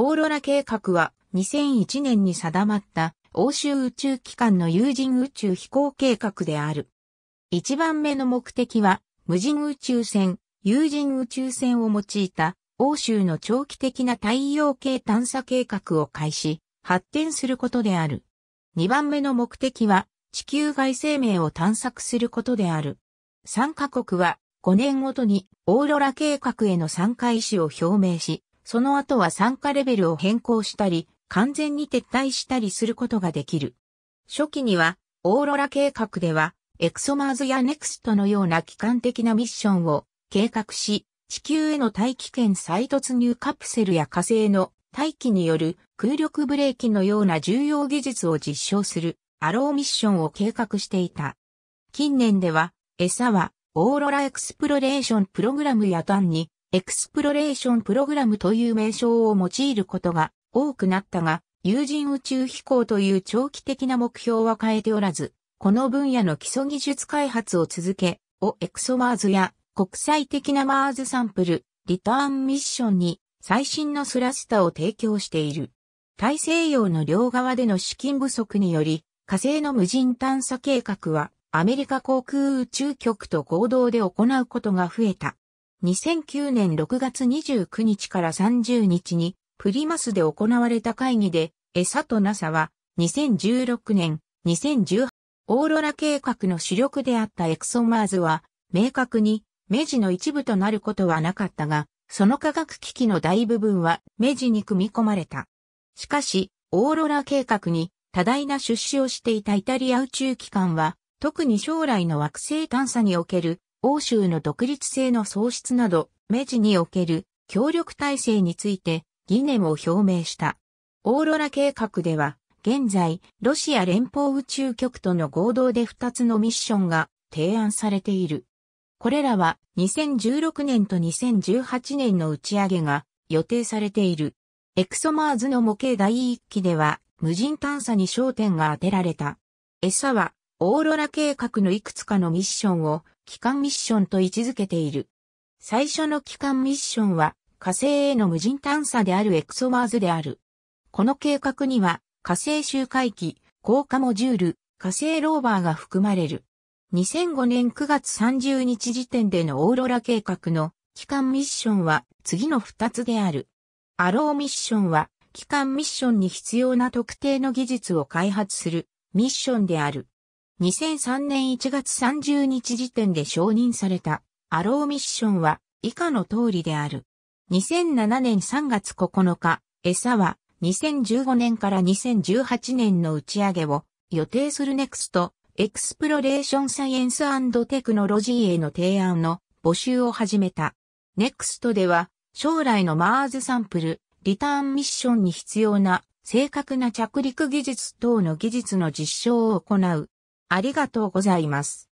オーロラ計画は2001年に定まった欧州宇宙機関の有人宇宙飛行計画である。一番目の目的は無人宇宙船、有人宇宙船を用いた欧州の長期的な太陽系探査計画を開始、発展することである。二番目の目的は地球外生命を探索することである。三カ国は5年ごとにオーロラ計画への参加意思を表明し、その後は参加レベルを変更したり、完全に撤退したりすることができる。初期には、オーロラ計画では、エクソマーズやネクストのような機関的なミッションを計画し、地球への大気圏再突入カプセルや火星の大気による空力ブレーキのような重要技術を実証するアローミッションを計画していた。近年では、餌はオーロラエクスプロレーションプログラムや単にエクスプロレーションプログラムという名称を用いることが多くなったが、有人宇宙飛行という長期的な目標は変えておらず、この分野の基礎技術開発を続け、をエクソマーズや国際的なマーズサンプル、リターンミッションに最新のスラスタを提供している。大西洋の両側での資金不足により、火星の無人探査計画はアメリカ航空宇宙局と合同で行うことが増えた。2009年6月29日から30日にプリマスで行われた会議で、エサとナサは2016年、2018オーロラ計画の主力であったエクソマーズは、明確に目地の一部となることはなかったが、その科学機器の大部分は目地に組み込まれた。しかし、オーロラ計画に多大な出資をしていたイタリア宇宙機関は、特に将来の惑星探査における欧州の独立性の喪失など、明治における協力体制について疑念を表明した。オーロラ計画では、現在、ロシア連邦宇宙局との合同で2つのミッションが提案されている。これらは2016年と2018年の打ち上げが予定されている。エクソマーズの模型第1期では無人探査に焦点が当てられた。餌はオーロラ計画のいくつかのミッションを帰還ミッションと位置づけている。最初の帰還ミッションは火星への無人探査であるエクソマーズである。この計画には火星周回機、降下モジュール、火星ローバーが含まれる。2005年9月30日時点でのオーロラ計画の帰還ミッションは次の2つである。アローミッションは帰還ミッションに必要な特定の技術を開発するミッションである。2003年1月30日時点で承認されたアローミッションは以下の通りである。2007年3月9日、餌は2015年から2018年の打ち上げを予定するネクストエクスプロレーションサイエンステクノロジーへの提案の募集を始めた。ネクストでは将来のマーズサンプル、リターンミッションに必要な正確な着陸技術等の技術の実証を行うありがとうございます。